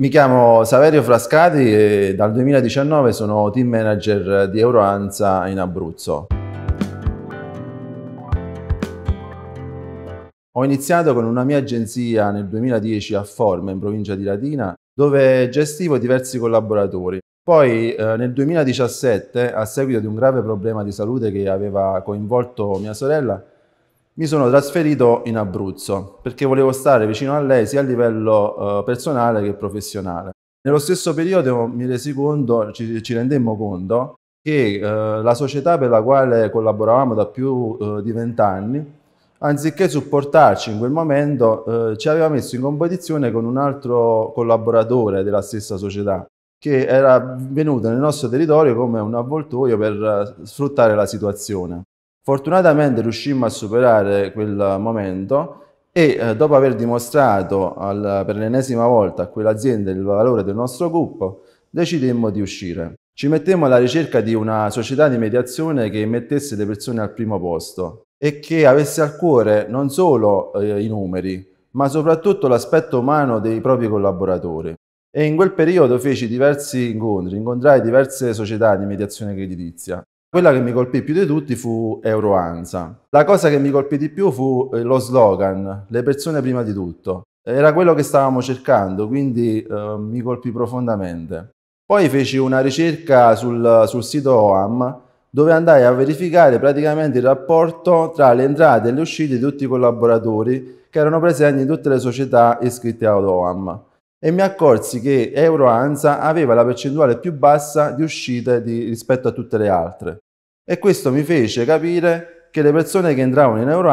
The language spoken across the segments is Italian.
Mi chiamo Saverio Frascati e dal 2019 sono team manager di Euroanza in Abruzzo. Ho iniziato con una mia agenzia nel 2010 a Forma, in provincia di Latina, dove gestivo diversi collaboratori. Poi eh, nel 2017, a seguito di un grave problema di salute che aveva coinvolto mia sorella, mi sono trasferito in Abruzzo perché volevo stare vicino a lei sia a livello eh, personale che professionale. Nello stesso periodo mi resi conto, ci, ci rendemmo conto che eh, la società per la quale collaboravamo da più eh, di vent'anni, anziché supportarci in quel momento, eh, ci aveva messo in competizione con un altro collaboratore della stessa società che era venuto nel nostro territorio come un avvoltoio per eh, sfruttare la situazione. Fortunatamente riuscimmo a superare quel momento e eh, dopo aver dimostrato al, per l'ennesima volta a quell'azienda il valore del nostro gruppo, decidemmo di uscire. Ci mettemmo alla ricerca di una società di mediazione che mettesse le persone al primo posto e che avesse al cuore non solo eh, i numeri, ma soprattutto l'aspetto umano dei propri collaboratori. E in quel periodo feci diversi incontri, incontrai diverse società di mediazione creditizia quella che mi colpì più di tutti fu Euroanza. La cosa che mi colpì di più fu eh, lo slogan, le persone prima di tutto. Era quello che stavamo cercando, quindi eh, mi colpì profondamente. Poi feci una ricerca sul, sul sito OAM dove andai a verificare praticamente il rapporto tra le entrate e le uscite di tutti i collaboratori che erano presenti in tutte le società iscritte ad OAM e mi accorsi che Euro aveva la percentuale più bassa di uscite di, rispetto a tutte le altre. E questo mi fece capire che le persone che entravano in Euro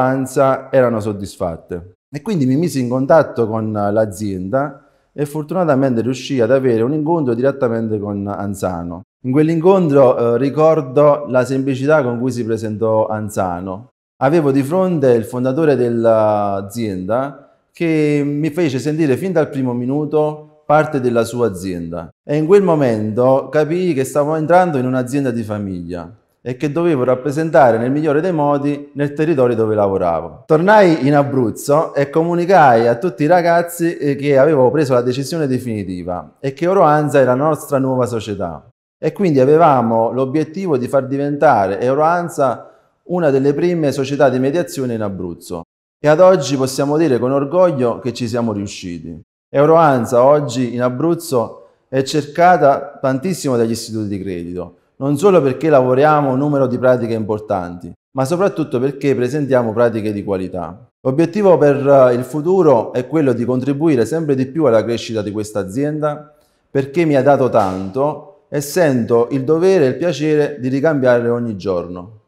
erano soddisfatte. E quindi mi misi in contatto con l'azienda e fortunatamente riuscii ad avere un incontro direttamente con Anzano. In quell'incontro eh, ricordo la semplicità con cui si presentò Anzano. Avevo di fronte il fondatore dell'azienda che mi fece sentire fin dal primo minuto parte della sua azienda. E in quel momento capii che stavo entrando in un'azienda di famiglia e che dovevo rappresentare nel migliore dei modi nel territorio dove lavoravo. Tornai in Abruzzo e comunicai a tutti i ragazzi eh, che avevo preso la decisione definitiva e che Oroanza era la nostra nuova società. E quindi avevamo l'obiettivo di far diventare Euroanza una delle prime società di mediazione in Abruzzo. E ad oggi possiamo dire con orgoglio che ci siamo riusciti. Euroanza oggi in Abruzzo è cercata tantissimo dagli istituti di credito, non solo perché lavoriamo un numero di pratiche importanti, ma soprattutto perché presentiamo pratiche di qualità. L'obiettivo per eh, il futuro è quello di contribuire sempre di più alla crescita di questa azienda perché mi ha dato tanto e sento il dovere e il piacere di ricambiarle ogni giorno.